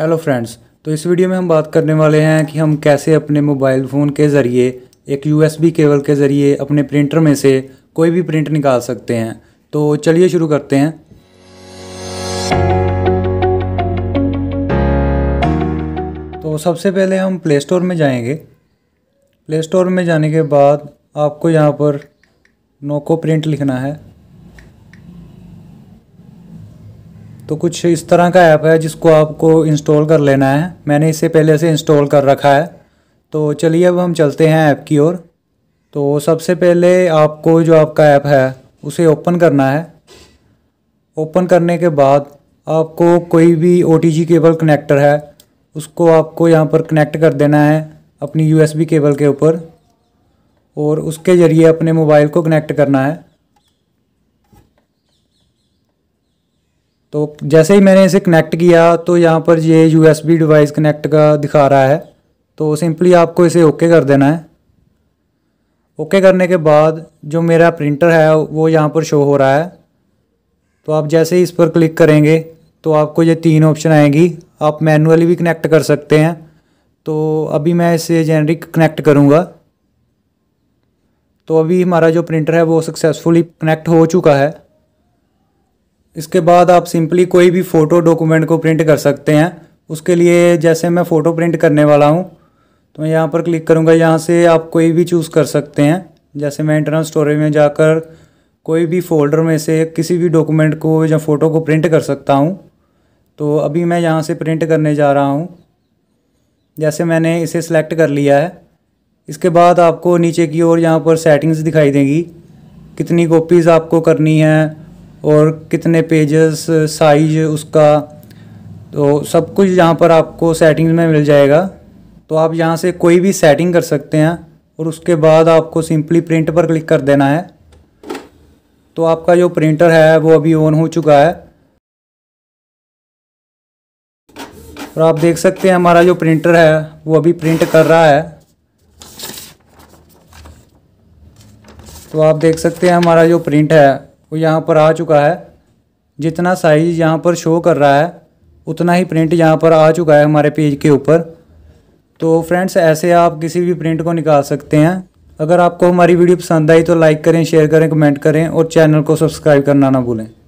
hello friends तो इस video में हम बात करने वाले हैं कि हम कैसे अपने मोबाइल फ़ोन के ज़रिए एक यूएसबी केबल के ज़रिए अपने प्रिंटर में से कोई भी प्रिंट निकाल सकते हैं तो चलिए शुरू करते हैं तो सबसे पहले हम प्ले स्टोर में जाएंगे प्ले स्टोर में जाने के बाद आपको यहाँ पर नोको प्रिंट लिखना है तो कुछ इस तरह का ऐप है जिसको आपको इंस्टॉल कर लेना है मैंने इसे पहले से इंस्टॉल कर रखा है तो चलिए अब हम चलते हैं ऐप की ओर तो सबसे पहले आपको जो आपका ऐप है उसे ओपन करना है ओपन करने के बाद आपको कोई भी ओ केबल कनेक्टर है उसको आपको यहाँ पर कनेक्ट कर देना है अपनी यू केबल के ऊपर और उसके ज़रिए अपने मोबाइल को कनेक्ट करना है तो जैसे ही मैंने इसे कनेक्ट किया तो यहाँ पर ये यू डिवाइस कनेक्ट का दिखा रहा है तो सिंपली आपको इसे ओके कर देना है ओके करने के बाद जो मेरा प्रिंटर है वो यहाँ पर शो हो रहा है तो आप जैसे ही इस पर क्लिक करेंगे तो आपको ये तीन ऑप्शन आएंगी आप मैनुअली भी कनेक्ट कर सकते हैं तो अभी मैं इसे जेनरिक कनेक्ट करूँगा तो अभी हमारा जो प्रिंटर है वो सक्सेसफुली कनेक्ट हो चुका है इसके बाद आप सिंपली कोई भी फ़ोटो डॉक्यूमेंट को प्रिंट कर सकते हैं उसके लिए जैसे मैं फ़ोटो प्रिंट करने वाला हूँ तो मैं यहाँ पर क्लिक करूँगा यहाँ से आप कोई भी चूज़ कर सकते हैं जैसे मैं इंटरनल स्टोरेज में जाकर कोई भी फोल्डर में से किसी भी डॉक्यूमेंट को या फ़ोटो को प्रिंट कर सकता हूँ तो अभी मैं यहाँ से प्रिंट करने जा रहा हूँ जैसे मैंने इसे सेलेक्ट कर लिया है इसके बाद आपको नीचे की ओर यहाँ पर सेटिंग्स दिखाई देंगी कितनी कॉपीज़ आपको करनी है और कितने पेजेस साइज उसका तो सब कुछ यहाँ पर आपको सेटिंग्स में मिल जाएगा तो आप यहाँ से कोई भी सेटिंग कर सकते हैं और उसके बाद आपको सिंपली प्रिंट पर क्लिक कर देना है तो आपका जो प्रिंटर है वो अभी ऑन हो चुका है और आप देख सकते हैं हमारा जो प्रिंटर है वो अभी प्रिंट कर रहा है तो आप देख सकते हैं हमारा जो प्रिंट है वो यहाँ पर आ चुका है जितना साइज़ यहाँ पर शो कर रहा है उतना ही प्रिंट यहाँ पर आ चुका है हमारे पेज के ऊपर तो फ्रेंड्स ऐसे आप किसी भी प्रिंट को निकाल सकते हैं अगर आपको हमारी वीडियो पसंद आई तो लाइक करें शेयर करें कमेंट करें और चैनल को सब्सक्राइब करना ना भूलें